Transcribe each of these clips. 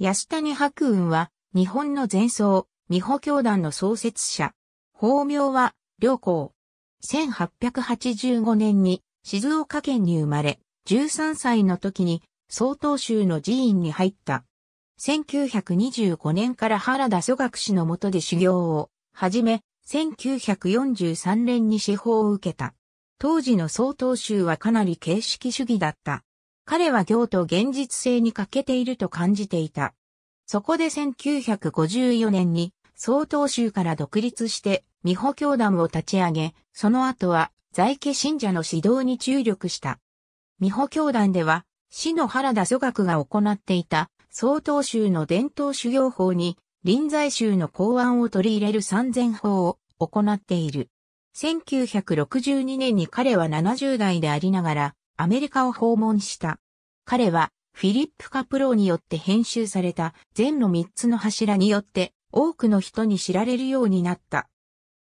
安谷白雲は、日本の前奏、美保教団の創設者。法名は、良光。1885年に静岡県に生まれ、13歳の時に曹洞宗の寺院に入った。1925年から原田祖学士の下で修行を始め、1943年に司法を受けた。当時の曹洞宗はかなり形式主義だった。彼は行と現実性に欠けていると感じていた。そこで1954年に総統州から独立して美保教団を立ち上げ、その後は在家信者の指導に注力した。美保教団では、市の原田祖学が行っていた総統州の伝統修行法に臨済宗の公安を取り入れる三千法を行っている。1962年に彼は70代でありながら、アメリカを訪問した。彼は、フィリップ・カプローによって編集された禅の3つの柱によって多くの人に知られるようになった。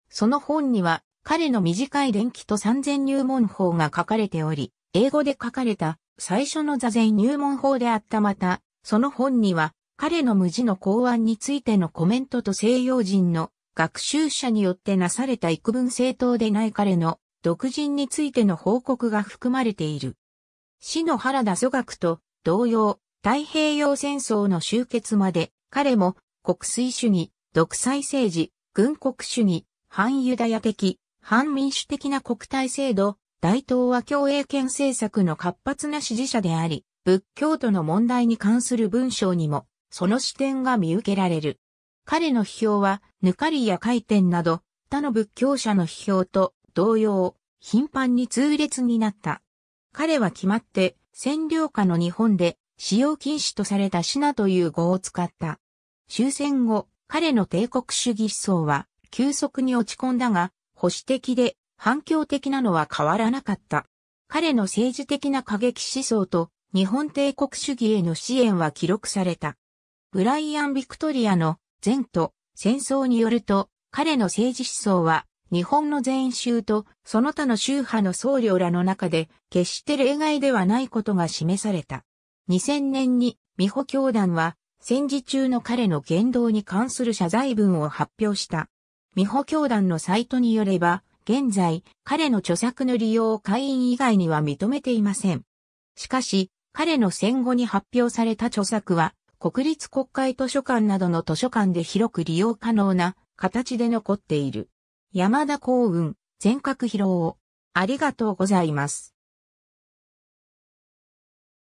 その本には彼の短い伝記と三千入門法が書かれており、英語で書かれた最初の座禅入門法であったまた、その本には彼の無地の考案についてのコメントと西洋人の学習者によってなされた幾分正当でない彼の独人についての報告が含まれている。死の原田祖学と同様、太平洋戦争の終結まで、彼も国粋主義、独裁政治、軍国主義、反ユダヤ的、反民主的な国体制度、大東亜共栄圏政策の活発な支持者であり、仏教徒の問題に関する文章にも、その視点が見受けられる。彼の批評は、ぬかりや回転など、他の仏教者の批評と同様、頻繁に通列になった。彼は決まって占領下の日本で使用禁止とされたシナという語を使った。終戦後、彼の帝国主義思想は急速に落ち込んだが、保守的で反響的なのは変わらなかった。彼の政治的な過激思想と日本帝国主義への支援は記録された。ブライアン・ビクトリアの前途、戦争によると彼の政治思想は日本の全州とその他の宗派の僧侶らの中で決して例外ではないことが示された。2000年に美保教団は戦時中の彼の言動に関する謝罪文を発表した。美保教団のサイトによれば、現在、彼の著作の利用を会員以外には認めていません。しかし、彼の戦後に発表された著作は、国立国会図書館などの図書館で広く利用可能な形で残っている。山田幸運、全角披露。ありがとうございます。